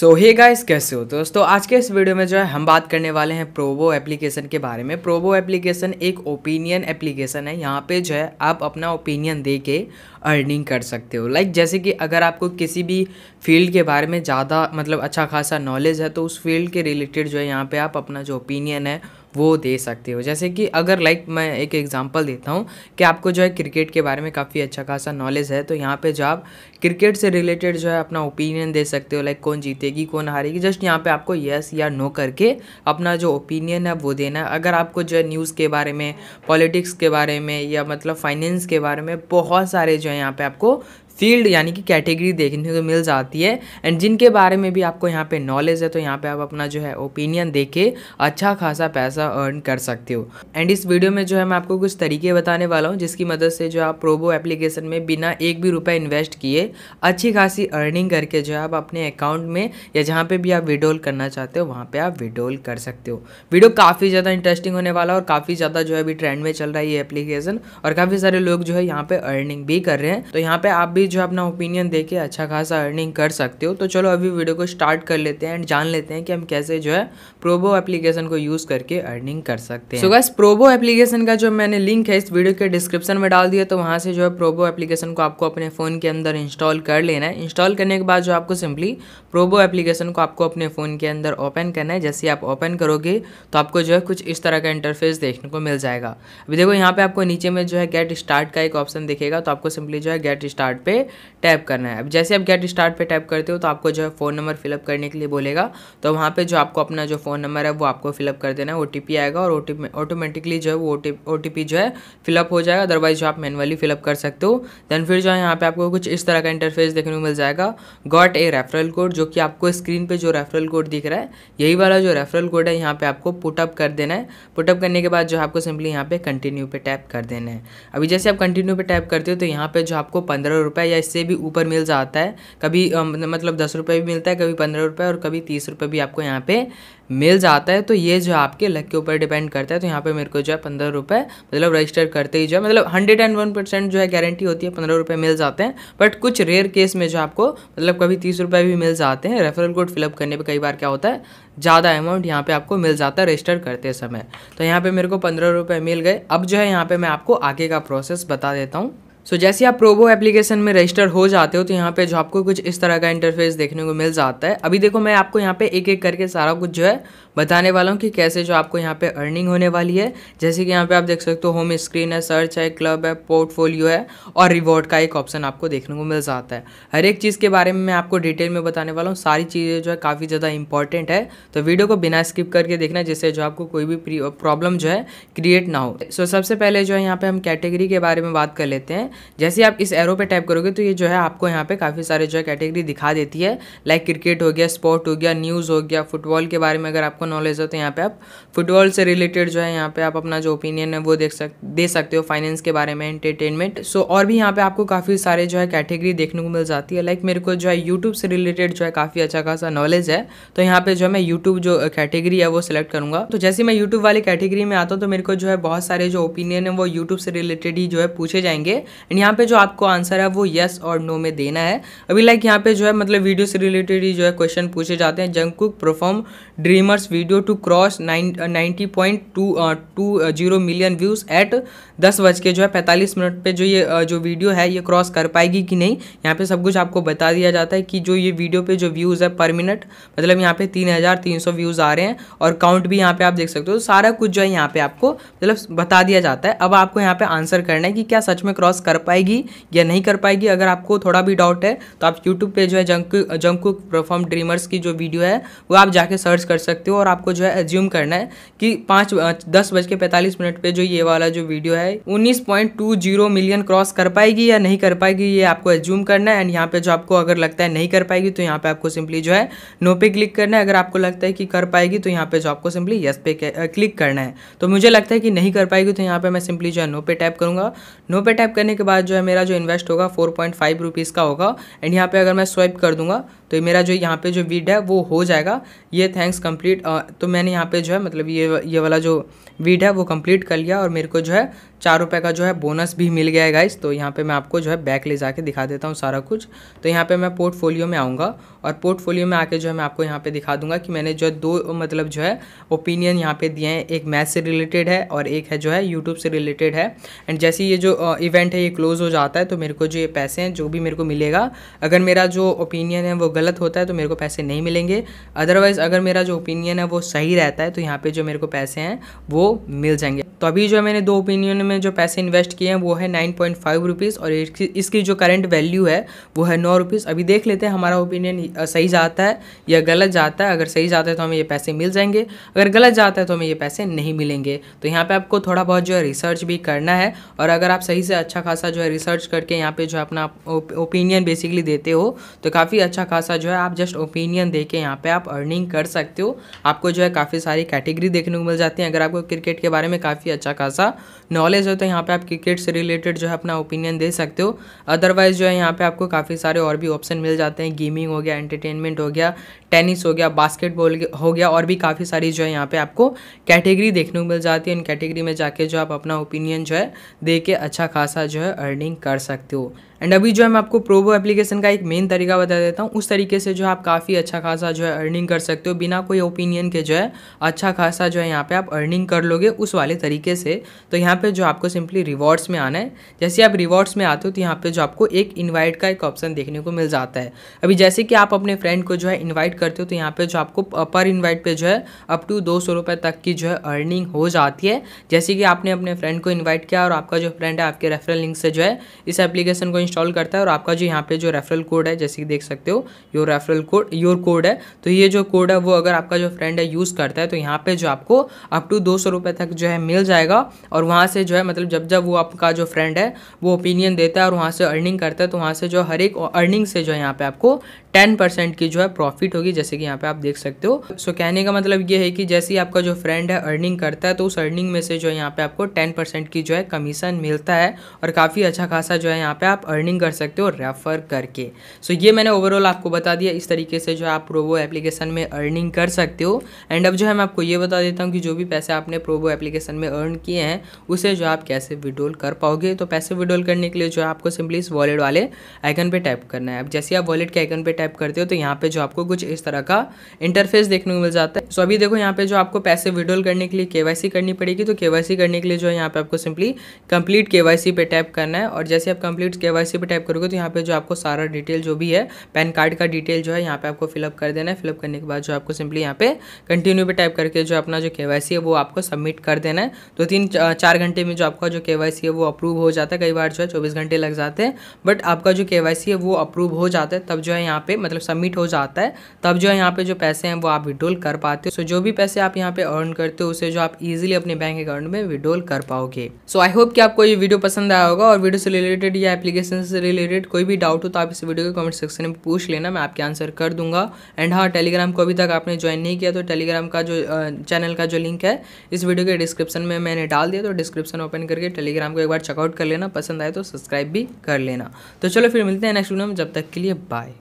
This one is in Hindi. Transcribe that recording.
सो हे गाइस कैसे हो दोस्तों आज के इस वीडियो में जो है हम बात करने वाले हैं प्रोवो एप्लीकेशन के बारे में प्रोवो एप्लीकेशन एक ओपिनियन एप्लीकेशन है यहाँ पे जो है आप अपना ओपिनियन दे के अर्निंग कर सकते हो लाइक like जैसे कि अगर आपको किसी भी फील्ड के बारे में ज़्यादा मतलब अच्छा खासा नॉलेज है तो उस फील्ड के रिलेटेड जो है यहाँ पर आप अपना जो ओपिनियन है वो दे सकते हो जैसे कि अगर लाइक मैं एक एग्जांपल देता हूँ कि आपको जो है क्रिकेट के बारे में काफ़ी अच्छा खासा नॉलेज है तो यहाँ पे जो आप क्रिकेट से रिलेटेड जो है अपना ओपिनियन दे सकते हो लाइक कौन जीतेगी कौन हारेगी जस्ट यहाँ पे आपको येस या नो करके अपना जो ओपिनियन है वो देना है अगर आपको जो है न्यूज़ के बारे में पॉलिटिक्स के बारे में या मतलब फाइनेंस के बारे में बहुत सारे जो है यहाँ पर आपको फील्ड यानी कि कैटेगरी देखने को मिल जाती है एंड जिनके बारे में भी आपको यहाँ पे नॉलेज है तो यहाँ पे आप अपना जो है ओपिनियन दे के अच्छा खासा पैसा अर्न कर सकते हो एंड इस वीडियो में जो है मैं आपको कुछ तरीके बताने वाला हूँ जिसकी मदद से जो आप प्रोबो एप्लीकेशन में बिना एक भी रुपये इन्वेस्ट किए अच्छी खासी अर्निंग करके जो है आप अपने अकाउंट में या जहाँ पर भी आप विड्रोल करना चाहते हो वहाँ पर आप विड्रोल कर सकते हो वीडियो काफ़ी ज़्यादा इंटरेस्टिंग होने वाला और काफ़ी ज़्यादा जो है अभी ट्रेंड में चल रहा है ये एप्लीकेशन और काफ़ी सारे लोग जो है यहाँ पर अर्निंग भी कर रहे हैं तो यहाँ पर आप भी भी जो अपना ओपिनियन दे के अच्छा खासा अर्निंग कर सकते हो तो चलो अभी वीडियो को स्टार्ट कर लेते हैं एंड जान लेते हैं कि हम कैसे जो है प्रोबो एप्लीकेशन को यूज़ करके अर्निंग कर सकते हैं सो so प्रोबो एप्लीकेशन का जो मैंने लिंक है इस वीडियो के डिस्क्रिप्शन में डाल दिया तो वहाँ से जो है प्रोबो एप्लीकेशन को आपको अपने फ़ोन के अंदर इंस्टॉल कर लेना है इंस्टॉल करने के बाद जो आपको सिंपली प्रोबो एप्लीकेशन को आपको अपने फ़ोन के अंदर ओपन करना है जैसे आप ओपन करोगे तो आपको जो है कुछ इस तरह का इंटरफेस देखने को मिल जाएगा अभी देखो यहाँ पे आपको नीचे में जो है गेट स्टार्ट का एक ऑप्शन दिखेगा तो आपको सिंपली जो है गेट स्टार्ट पे टैप करना है अब जैसे आप गेट स्टार्ट पे टैप करते हो तो आपको जो है फ़ोन नंबर फिलअप करने के लिए बोलेगा तो वहाँ पे जो आपको अपना जो फ़ोन नंबर है वो आपको फिलअप कर देना है ओ आएगा और ऑटोमेटिकली जो है वो ओ टी जो है फिलअप हो जाएगा अदरवाइज जो आप मैनुअली फिलअप कर सकते हो देन फिर जो है यहाँ पर आपको कुछ इस तरह का इंटरफेस देखने को मिल जाएगा गॉट ए रेफरल कोड जो कि आपको स्क्रीन पर जो रेफरल कोड दिख रहा है यही वाला जो रेफरल कोड है यहाँ पर आपको पुटअप कर देना है पुटअप करने के बाद जो आपको सिंपली यहाँ पर कंटिन्यू पर टैप कर देना है अभी जैसे आप कंटिन्यू पर टैप करते हो तो यहाँ पर जो आपको पंद्रह रुपये या इससे भी ऊपर मिल जाता है कभी मतलब दस रुपये भी मिलता है कभी पंद्रह रुपये और कभी तीस रुपये भी आपको यहाँ पे मिल जाता है तो ये जो आपके लक के ऊपर डिपेंड करता है तो यहाँ पे मेरे को जो है पंद्रह रुपये मतलब रजिस्टर करते ही जो है मतलब हंड्रेड एंड वन परसेंट जो है गारंटी होती है पंद्रह रुपये मिल जाते हैं बट कुछ रेयर केस में जो आपको मतलब कभी तीस रुपये भी मिल जाते हैं रेफरल कोड फिलअप करने पर कई बार क्या होता है ज़्यादा अमाउंट यहाँ पे आपको मिल जाता है रजिस्टर करते समय तो यहाँ पर मेरे को पंद्रह मिल गए अब जो है यहाँ पर मैं आपको आगे का प्रोसेस बता देता हूँ सो so, जैसे आप प्रोबो एप्लीकेशन में रजिस्टर हो जाते हो तो यहाँ पे जो आपको कुछ इस तरह का इंटरफेस देखने को मिल जाता है अभी देखो मैं आपको यहाँ पे एक एक करके सारा कुछ जो है बताने वाला हूँ कि कैसे जो आपको यहाँ पे अर्निंग होने वाली है जैसे कि यहाँ पे आप देख सकते हो होम स्क्रीन है सर्च है क्लब है पोर्टफोलियो है और रिवॉर्ड का एक ऑप्शन आपको देखने को मिल जाता है हर एक चीज़ के बारे में मैं आपको डिटेल में बताने वाला हूँ सारी चीज़ें जो है काफ़ी ज़्यादा इंपॉर्टेंट है तो वीडियो को बिना स्किप करके देखना जिससे जो आपको कोई भी प्रॉब्लम जो है क्रिएट ना हो सो सबसे पहले जो है यहाँ पे हम कैटेगरी के बारे में बात कर लेते हैं जैसे आप इस एरो पर टाइप करोगे तो ये जो है आपको यहाँ पर काफ़ी सारे जो है कैटेगरी दिखा देती है लाइक क्रिकेट हो गया स्पोर्ट हो गया न्यूज़ हो गया फुटबॉल के बारे में अगर आपको आपको नॉलेज हो तो यहाँ पे आप फुटबॉल से रिलेटेड जो है यहाँ पे आप अपना जो ओपिनियन है वो देख सक दे सकते हो फाइनेंस के बारे में एंटरटेनमेंट सो और भी यहाँ पे आपको काफ़ी सारे जो है कैटेगरी देखने को मिल जाती है लाइक मेरे को जो है यूट्यूब से रिलेटेड जो है काफ़ी अच्छा खासा नॉलेज है तो यहाँ पे जो है मैं यूट्यूब जो कैटेगरी है वो सिलेक्ट करूँगा तो जैसे मैं यूट्यूब वाली कैटेगरी में आता हूँ तो मेरे को जो है बहुत सारे जो ओपिनियन है वो यूट्यूब से रिलेटेड ही जो है पूछे जाएंगे एंड यहाँ पे जो आपको आंसर है वो येस और नो में देना है अभी लाइक यहाँ पे जो है मतलब वीडियो से रिलेटेड ही जो है क्वेश्चन पूछे जाते हैं Jungkook perform Dreamers video to cross nine ninety point two two zero million views at दस बज के जो है पैंतालीस मिनट पे जो ये uh, जो वीडियो है ये क्रॉस कर पाएगी कि नहीं यहाँ पे सब कुछ आपको बता दिया जाता है कि जो ये वीडियो पे जो व्यूज़ है पर मिनट मतलब यहाँ पे तीन हज़ार तीन सौ व्यूज़ आ रहे हैं और काउंट भी यहाँ पे आप देख सकते हो तो सारा कुछ जो है यहाँ पे आपको मतलब बता दिया जाता है अब आपको यहाँ पे आंसर करना है कि क्या सच में क्रॉस कर पाएगी या नहीं कर पाएगी अगर आपको थोड़ा भी डाउट है तो आप यूट्यूब पर जो है जंक जंक परफॉर्म ड्रीमर्स की जो वीडियो है वो आप जाके सर्च कर सकते हो और और आपको जो है एज्यूम करना है कि पाँच दस बज के पैंतालीस मिनट पे जो ये वाला जो वीडियो है उन्नीस point two zero million cross कर पाएगी या नहीं कर पाएगी ये आपको एज्यूम करना है एंड यहाँ पे जो आपको अगर लगता है नहीं कर पाएगी तो यहाँ पे आपको सिंपली जो है नो पे क्लिक करना है अगर आपको लगता है कि कर पाएगी तो यहाँ पे जो आपको सिंपली यस पे क्लिक करना है तो मुझे लगता है कि नहीं कर पाएगी तो यहाँ पर मैं सिंपली जो है नो पे टैप करूँगा नो पे टैप करने के बाद जो है मेरा जो इन्वेस्ट होगा फोर पॉइंट फाइव रुपीज़ का होगा एंड यहाँ पर अगर मैं स्वाइप कर दूंगा तो मेरा जो यहाँ पे जो वीड है वो हो जाएगा ये थैंक्स कंप्लीट तो मैंने यहाँ पे जो है मतलब ये ये वाला जो वीड है वो कंप्लीट कर लिया और मेरे को जो है चार रुपये का जो है बोनस भी मिल गया है गाइस तो यहाँ पे मैं आपको जो है बैक ले जाके दिखा देता हूँ सारा कुछ तो यहाँ पे मैं पोर्टफोलियो में आऊँगा और पोर्टफोलियो में आके जो है मैं आपको यहाँ पे दिखा दूंगा कि मैंने जो है दो मतलब जो है ओपिनियन यहाँ पे दिए हैं एक मैथ से रिलेटेड है और एक है जो है यूट्यूब से रिलेटेड है एंड जैसे ये जो इवेंट है ये क्लोज हो जाता है तो मेरे को जो ये पैसे हैं जो भी मेरे को मिलेगा अगर मेरा जो ओपिनियन है वो गलत होता है तो मेरे को पैसे नहीं मिलेंगे अदरवाइज़ अगर मेरा जो ओपिनियन है वो सही रहता है तो यहाँ पर जो मेरे को पैसे हैं वो मिल जाएंगे तो अभी जो है मैंने दो ओपिनियन में जो पैसे इन्वेस्ट किए हैं वो है नाइन पॉइंट फाइव रुपीज़ और इसकी जो करंट वैल्यू है वो है नौ रुपीज़ अभी देख लेते हैं हमारा ओपिनियन सही जाता है या गलत जाता है अगर सही जाता है तो हमें ये पैसे मिल जाएंगे अगर गलत जाता है तो हमें ये पैसे नहीं मिलेंगे तो यहाँ पर आपको थोड़ा बहुत जो है रिसर्च भी करना है और अगर आप सही से अच्छा खासा जो है रिसर्च करके यहाँ पे जो अपना ओपिनियन बेसिकली देते हो तो काफ़ी अच्छा खासा जो है आप जस्ट ओपिनियन दे के यहाँ पे आप अर्निंग कर सकते हो आपको जो है काफ़ी सारी कैटेगरी देखने को मिल जाती है अगर आपको क्रिकेट के बारे में काफ़ी अच्छा खासा नॉलेज नॉलेज हो तो यहाँ पे आप क्रिकेट से रिलेटेड जो है अपना ओपिनियन दे सकते हो अदरवाइज़ जो है यहाँ पे आपको काफ़ी सारे और भी ऑप्शन मिल जाते हैं गेमिंग हो गया एंटरटेनमेंट हो गया टेनिस हो गया बास्केटबॉल हो गया और भी काफ़ी सारी जो है यहाँ पे आपको कैटेगरी देखने को मिल जाती है इन कैटेगरी में जाके जो आप अपना ओपिनियन जो है दे के अच्छा खासा जो है अर्निंग कर सकते हो एंड अभी जो है मैं आपको प्रोबो एप्लीकेशन का एक मेन तरीका बता देता हूँ उस तरीके से जो आप काफ़ी अच्छा खासा जो है अर्निंग कर सकते हो बिना कोई ओपिनियन के जो है अच्छा खासा जो है यहाँ पे आप अर्निंग कर लोगे उस वाले तरीके से तो यहाँ पे जो आपको सिंपली रिवॉर्ड्स में आना है जैसे आप रिवॉर्ड्स में आते हो तो यहाँ पर जो आपको एक इन्वाइट का एक ऑप्शन देखने को मिल जाता है अभी जैसे कि आप अपने फ्रेंड को जो है इन्वाइट करते हो तो यहाँ पर जो आपको पर इन्वाइट पर जो है अप टू दो सौ तक की जो है अर्निंग हो जाती है जैसे कि आपने अपने फ्रेंड को इन्वाइट किया और आपका जो फ्रेंड है आपके रेफरल लिंक से जो है इस एप्लीकेशन को इंस्टॉल करता है और आपका जो यहाँ पे जो रेफरल कोड है जैसे कि देख सकते हो your referral code your code है तो ये जो कोड है वो अगर आपका जो फ्रेंड है यूज़ करता है तो यहाँ पे जो आपको अप टू दो सौ रुपये तक जो है मिल जाएगा और वहाँ से जो है मतलब जब जब वो आपका जो फ्रेंड है वो ओपिनियन देता है और वहाँ से अर्निंग करता है तो वहाँ से जो हर एक अर्निंग से जो है यहाँ पर आपको टेन की जो है प्रॉफिट होगी जैसे कि यहाँ पर आप देख सकते हो सो कहने का मतलब ये है कि जैसे ही आपका जो फ्रेंड है अर्निंग करता है तो उस अर्निंग में से जो है यहाँ पर आपको टेन की जो है कमीशन मिलता है और काफ़ी अच्छा खासा जो है यहाँ पर आप अर्निंग कर सकते हो रेफ़र करके सो so, ये मैंने ओवरऑल आपको बता दिया इस तरीके से जो आप प्रोवो एप्लीकेशन में अर्निंग कर सकते हो एंड अब जो है मैं आपको ये बता देता हूँ कि जो भी पैसे आपने प्रोवो एप्लीकेशन में अर्न किए हैं उसे जो आप कैसे विड्रोल कर पाओगे तो पैसे विड्रोल करने के लिए जो आपको सिंपली इस वॉलेट वाले आइकन पर टाइप करना है अब जैसे आप वॉलेट के आइकन पर टाइप करते हो तो यहाँ पर जो आपको कुछ इस तरह का इंटरफेस देखने को मिल जाता है सो अभी देखो यहाँ पर जो आपको पैसे विड्रोल करने के लिए के करनी पड़ेगी तो के करने के लिए जो है यहाँ पर आपको सिंपली कंप्लीट के पे टैप करना है और जैसे आप कंप्लीट के इसे भी टाइप करोगे तो यहाँ पे जो आपको सारा डिटेल जो भी है पैन कार्ड का डिटेल जो है यहाँ पे आपको फिलअप कर देना है फिलअप करने के बाद जो आपको सिंपली यहाँ पे कंटिन्यू पे टाइप करके जो अपना जो के है वो आपको सबमिट कर देना है दो तो तीन चार घंटे में जो आपका जो के है वो अप्रूव हो जाता है कई बार जो है चौबीस घंटे लग जाते हैं बट आपका जो के है वो अप्रूव हो जाता है तब जो है यहाँ पे मतलब सबमिट हो जाता है तब जो है यहाँ पे जो पैसे हैं वो आप विड्रोल कर पाते हो सो जो भी पैसे आप यहाँ पे अर्न करते हो उसे जो आप इजिली अपने बैंक अकाउंट में विड्रोल कर पाओगे सो आई होप कि आपको ये वीडियो पसंद आया होगा और वीडियो से रिलेटेड या एप्लीकेशन क्वेश्चन से रिलेटेड कोई भी डाउट हो तो आप इस वीडियो के कमेंट सेक्शन में पूछ लेना मैं आपके आंसर कर दूंगा एंड हाँ टेलीग्राम को अभी तक आपने ज्वाइन नहीं किया तो टेलीग्राम का जो चैनल का जो लिंक है इस वीडियो के डिस्क्रिप्शन में मैंने डाल दिया तो डिस्क्रिप्शन ओपन करके टेलीग्राम को एक बार चेकआउट कर लेना पसंद आए तो सब्सक्राइब भी कर लेना तो चलो फिर मिलते हैं नेक्स्ट वीडियो में जब तक के लिए बाय